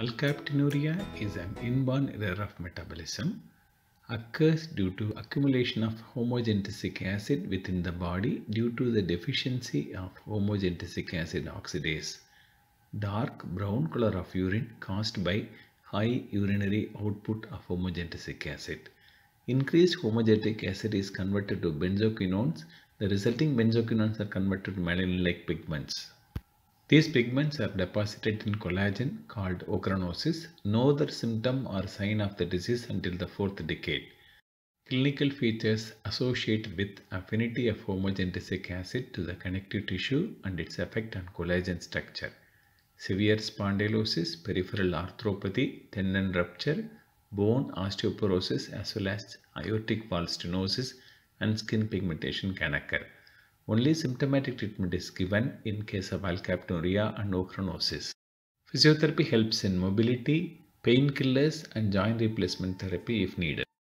Alkaptonuria is an inborn error of metabolism, occurs due to accumulation of homogenetic acid within the body due to the deficiency of homogenetic acid oxidase. Dark brown color of urine caused by high urinary output of homogenetic acid. Increased homogenetic acid is converted to benzoquinones. The resulting benzoquinones are converted to melanin like pigments. These pigments are deposited in collagen called ochronosis. No other symptom or sign of the disease until the fourth decade. Clinical features associated with affinity of homogenetic acid to the connective tissue and its effect on collagen structure. Severe spondylosis, peripheral arthropathy, tendon rupture, bone osteoporosis as well as aortic valve stenosis and skin pigmentation can occur. Only symptomatic treatment is given in case of alkaptonuria and ochronosis. Physiotherapy helps in mobility, painkillers and joint replacement therapy if needed.